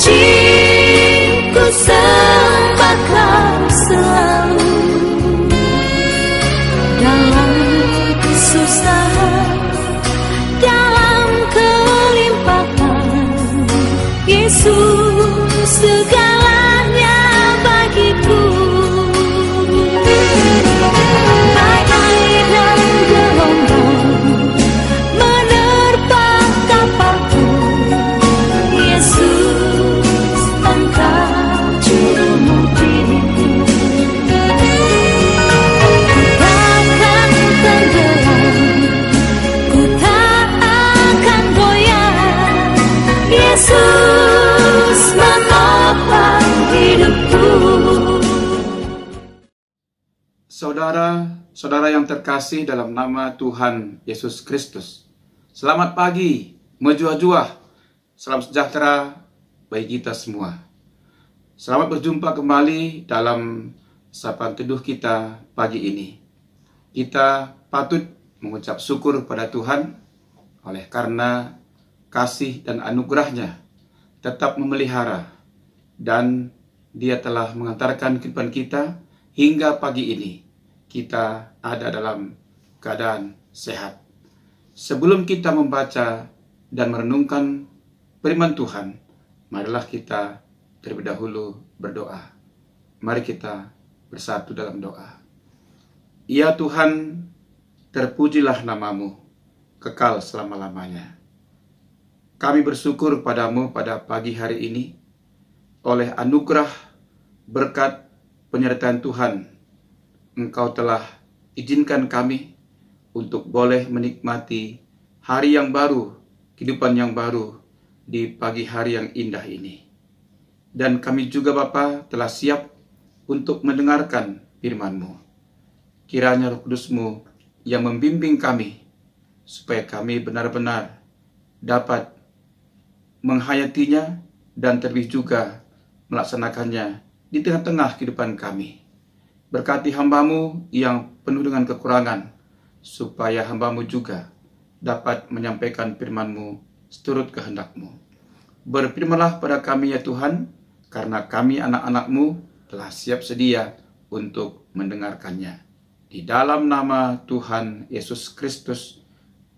Jesus. Saudara, saudara yang terkasih dalam nama Tuhan Yesus Kristus. Selamat pagi, mejuah juah Salam sejahtera bagi kita semua. Selamat berjumpa kembali dalam sapaan teduh kita pagi ini. Kita patut mengucap syukur pada Tuhan oleh karena kasih dan anugerahnya tetap memelihara dan dia telah mengantarkan kehidupan kita hingga pagi ini kita ada dalam keadaan sehat. Sebelum kita membaca dan merenungkan firman Tuhan, marilah kita terlebih dahulu berdoa. Mari kita bersatu dalam doa. Ya Tuhan, terpujilah namamu, kekal selama-lamanya. Kami bersyukur padamu pada pagi hari ini, oleh anugerah berkat penyertaan Tuhan Engkau telah izinkan kami untuk boleh menikmati hari yang baru, kehidupan yang baru di pagi hari yang indah ini. Dan kami juga Bapa telah siap untuk mendengarkan firman-Mu. Kiranya Roh Kudus-Mu yang membimbing kami supaya kami benar-benar dapat menghayatinya dan terlebih juga melaksanakannya di tengah-tengah kehidupan kami. Berkati hambamu yang penuh dengan kekurangan, supaya hambamu juga dapat menyampaikan FirmanMu seturut kehendakMu. mu Berfirmanlah pada kami ya Tuhan, karena kami anak anakmu telah siap sedia untuk mendengarkannya. Di dalam nama Tuhan Yesus Kristus,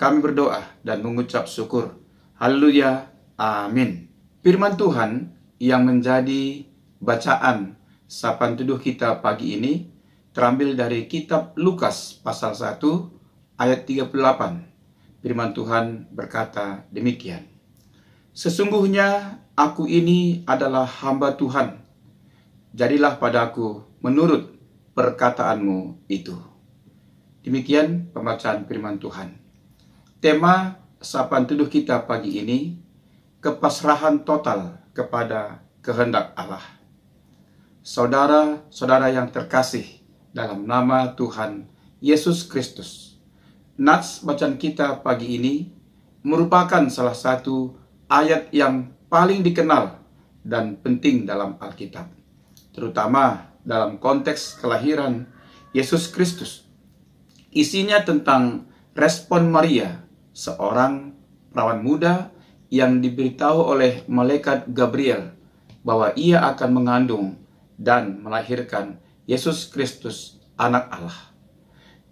kami berdoa dan mengucap syukur. Haleluya. Amin. Firman Tuhan yang menjadi bacaan Sapan teduh kita pagi ini terambil dari kitab Lukas pasal 1 ayat 38. Firman Tuhan berkata demikian. Sesungguhnya aku ini adalah hamba Tuhan. Jadilah padaku menurut perkataanmu itu. Demikian pembacaan firman Tuhan. Tema sapan teduh kita pagi ini, kepasrahan total kepada kehendak Allah saudara-saudara yang terkasih dalam nama Tuhan Yesus Kristus. Nats bacaan kita pagi ini merupakan salah satu ayat yang paling dikenal dan penting dalam Alkitab, terutama dalam konteks kelahiran Yesus Kristus. Isinya tentang respon Maria, seorang perawan muda yang diberitahu oleh malaikat Gabriel bahwa ia akan mengandung dan melahirkan Yesus Kristus, Anak Allah.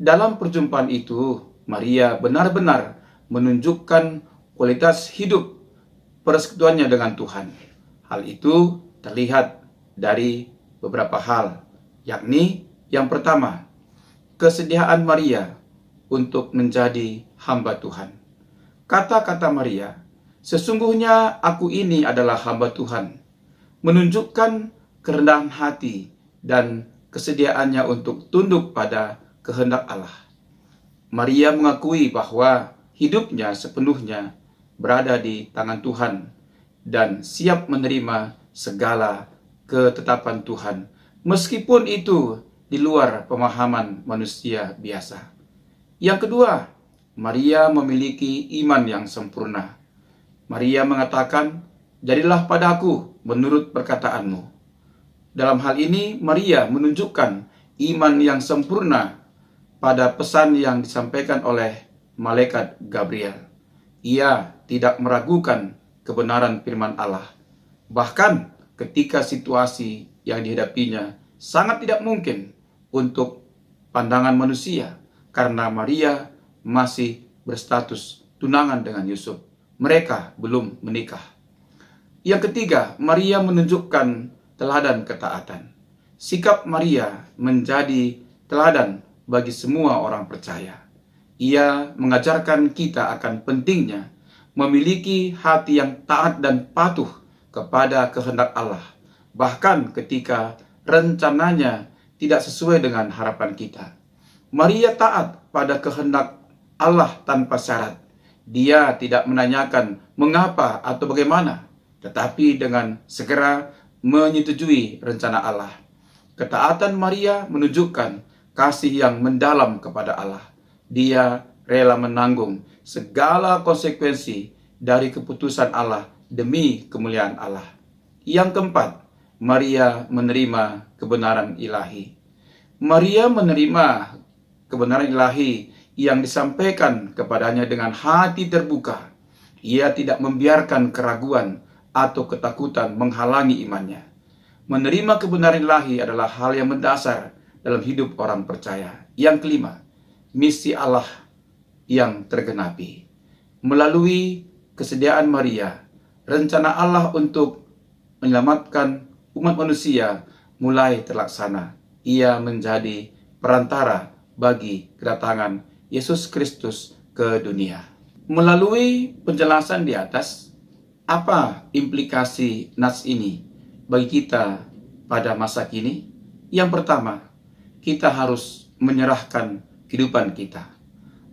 Dalam perjumpaan itu, Maria benar-benar menunjukkan kualitas hidup persekutuannya dengan Tuhan. Hal itu terlihat dari beberapa hal, yakni yang pertama, kesediaan Maria untuk menjadi hamba Tuhan. Kata-kata Maria, sesungguhnya aku ini adalah hamba Tuhan, menunjukkan kerendahan hati, dan kesediaannya untuk tunduk pada kehendak Allah. Maria mengakui bahwa hidupnya sepenuhnya berada di tangan Tuhan dan siap menerima segala ketetapan Tuhan, meskipun itu di luar pemahaman manusia biasa. Yang kedua, Maria memiliki iman yang sempurna. Maria mengatakan, "Jadilah padaku menurut perkataanmu." Dalam hal ini, Maria menunjukkan iman yang sempurna pada pesan yang disampaikan oleh malaikat Gabriel. Ia tidak meragukan kebenaran firman Allah. Bahkan ketika situasi yang dihadapinya sangat tidak mungkin untuk pandangan manusia karena Maria masih berstatus tunangan dengan Yusuf. Mereka belum menikah. Yang ketiga, Maria menunjukkan teladan ketaatan. Sikap Maria menjadi teladan bagi semua orang percaya. Ia mengajarkan kita akan pentingnya memiliki hati yang taat dan patuh kepada kehendak Allah, bahkan ketika rencananya tidak sesuai dengan harapan kita. Maria taat pada kehendak Allah tanpa syarat. Dia tidak menanyakan mengapa atau bagaimana, tetapi dengan segera menyetujui rencana Allah. Ketaatan Maria menunjukkan kasih yang mendalam kepada Allah. Dia rela menanggung segala konsekuensi dari keputusan Allah demi kemuliaan Allah. Yang keempat, Maria menerima kebenaran ilahi. Maria menerima kebenaran ilahi yang disampaikan kepadanya dengan hati terbuka. Ia tidak membiarkan keraguan atau ketakutan menghalangi imannya. Menerima kebenaran ilahi adalah hal yang mendasar dalam hidup orang percaya. Yang kelima, misi Allah yang tergenapi. Melalui kesediaan Maria, rencana Allah untuk menyelamatkan umat manusia mulai terlaksana. Ia menjadi perantara bagi kedatangan Yesus Kristus ke dunia. Melalui penjelasan di atas, apa implikasi nas ini bagi kita pada masa kini? Yang pertama, kita harus menyerahkan kehidupan kita.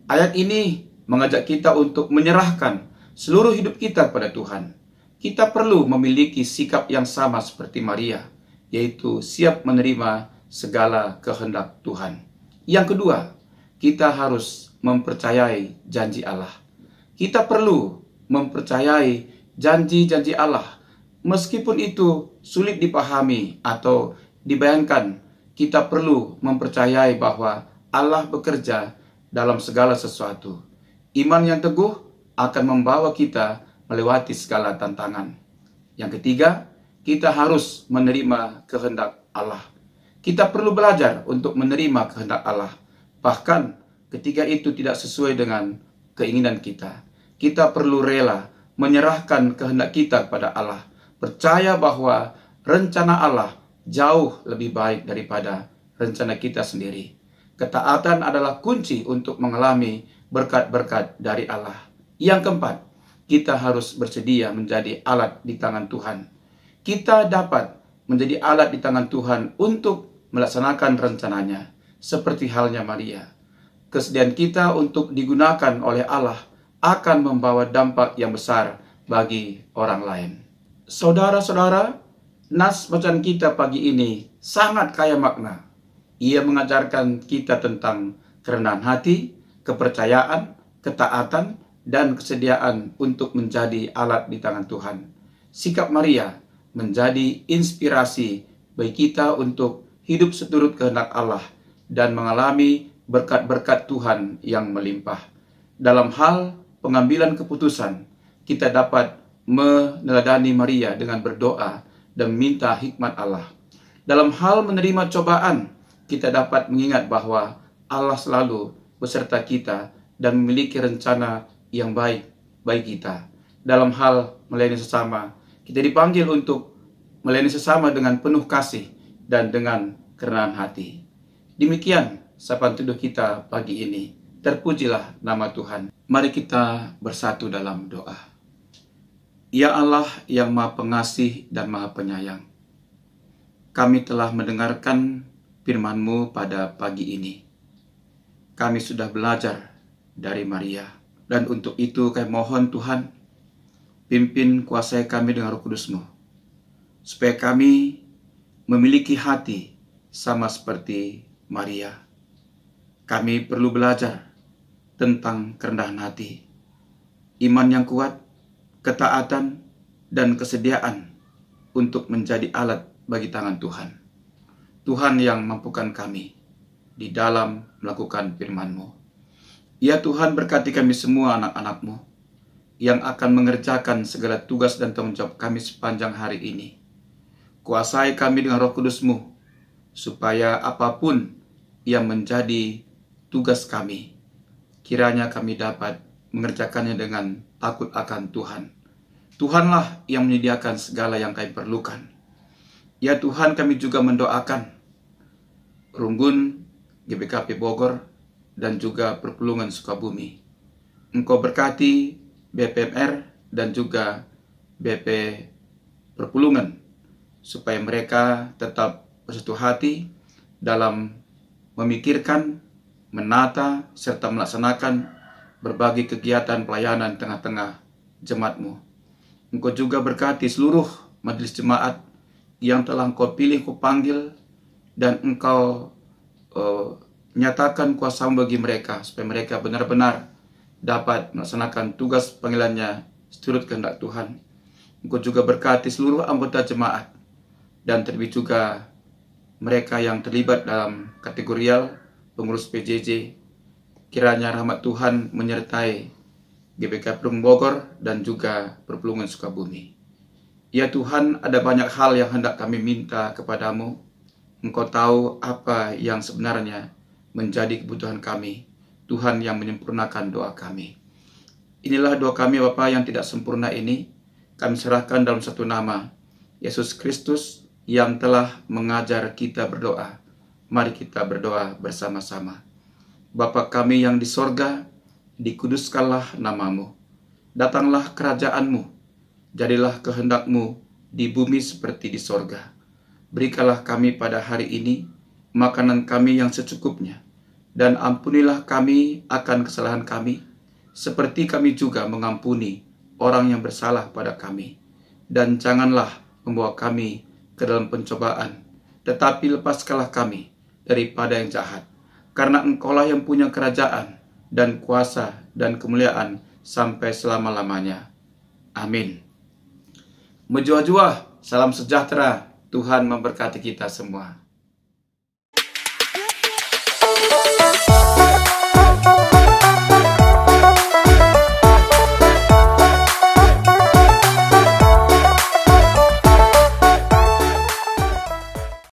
Ayat ini mengajak kita untuk menyerahkan seluruh hidup kita pada Tuhan. Kita perlu memiliki sikap yang sama seperti Maria, yaitu siap menerima segala kehendak Tuhan. Yang kedua, kita harus mempercayai janji Allah. Kita perlu mempercayai janji-janji Allah. Meskipun itu sulit dipahami atau dibayangkan, kita perlu mempercayai bahwa Allah bekerja dalam segala sesuatu. Iman yang teguh akan membawa kita melewati segala tantangan. Yang ketiga, kita harus menerima kehendak Allah. Kita perlu belajar untuk menerima kehendak Allah, bahkan ketika itu tidak sesuai dengan keinginan kita. Kita perlu rela menyerahkan kehendak kita kepada Allah. Percaya bahwa rencana Allah jauh lebih baik daripada rencana kita sendiri. Ketaatan adalah kunci untuk mengalami berkat-berkat dari Allah. Yang keempat, kita harus bersedia menjadi alat di tangan Tuhan. Kita dapat menjadi alat di tangan Tuhan untuk melaksanakan rencananya, seperti halnya Maria. Kesediaan kita untuk digunakan oleh Allah akan membawa dampak yang besar bagi orang lain. Saudara-saudara, nas bacaan kita pagi ini sangat kaya makna. Ia mengajarkan kita tentang kerendahan hati, kepercayaan, ketaatan, dan kesediaan untuk menjadi alat di tangan Tuhan. Sikap Maria menjadi inspirasi bagi kita untuk hidup seturut kehendak Allah dan mengalami berkat-berkat Tuhan yang melimpah. Dalam hal pengambilan keputusan, kita dapat meneladani Maria dengan berdoa dan minta hikmat Allah. Dalam hal menerima cobaan, kita dapat mengingat bahwa Allah selalu beserta kita dan memiliki rencana yang baik bagi kita. Dalam hal melayani sesama, kita dipanggil untuk melayani sesama dengan penuh kasih dan dengan kerana hati. Demikian sapaan teduh kita pagi ini. Terpujilah nama Tuhan. Mari kita bersatu dalam doa. Ya Allah yang maha pengasih dan maha penyayang, kami telah mendengarkan firman-Mu pada pagi ini. Kami sudah belajar dari Maria, dan untuk itu kami mohon Tuhan, pimpin kuasai kami dengan roh kudus-Mu, supaya kami memiliki hati sama seperti Maria kami perlu belajar tentang kerendahan hati, iman yang kuat, ketaatan, dan kesediaan untuk menjadi alat bagi tangan Tuhan. Tuhan yang mampukan kami di dalam melakukan firman-Mu. Ya Tuhan berkati kami semua anak-anak-Mu yang akan mengerjakan segala tugas dan tanggung jawab kami sepanjang hari ini. Kuasai kami dengan roh kudus-Mu, supaya apapun yang menjadi tugas kami. Kiranya kami dapat mengerjakannya dengan takut akan Tuhan. Tuhanlah yang menyediakan segala yang kami perlukan. Ya Tuhan, kami juga mendoakan Runggun, GBKP Bogor, dan juga Perpulungan Sukabumi. Engkau berkati BPMR dan juga BP Perpulungan supaya mereka tetap bersatu hati dalam memikirkan menata, serta melaksanakan berbagai kegiatan pelayanan tengah-tengah jemaatmu. Engkau juga berkati seluruh majelis jemaat yang telah engkau pilih, engkau panggil, dan engkau uh, nyatakan kuasa bagi mereka, supaya mereka benar-benar dapat melaksanakan tugas panggilannya seturut kehendak Tuhan. Engkau juga berkati seluruh anggota jemaat, dan terlebih juga mereka yang terlibat dalam kategorial pengurus PJJ. Kiranya rahmat Tuhan menyertai GBK Perum Bogor dan juga Perpelungan Sukabumi. Ya Tuhan, ada banyak hal yang hendak kami minta kepadamu. Engkau tahu apa yang sebenarnya menjadi kebutuhan kami. Tuhan yang menyempurnakan doa kami. Inilah doa kami bapak yang tidak sempurna ini. Kami serahkan dalam satu nama, Yesus Kristus yang telah mengajar kita berdoa. Mari kita berdoa bersama-sama. Bapa kami yang di sorga, dikuduskanlah namamu. Datanglah kerajaanmu, jadilah kehendakmu di bumi seperti di sorga. Berikanlah kami pada hari ini makanan kami yang secukupnya, dan ampunilah kami akan kesalahan kami, seperti kami juga mengampuni orang yang bersalah pada kami. Dan janganlah membawa kami ke dalam pencobaan, tetapi lepaskanlah kami daripada yang jahat. Karena engkaulah yang punya kerajaan dan kuasa dan kemuliaan sampai selama-lamanya. Amin. Mejua-jua, salam sejahtera, Tuhan memberkati kita semua.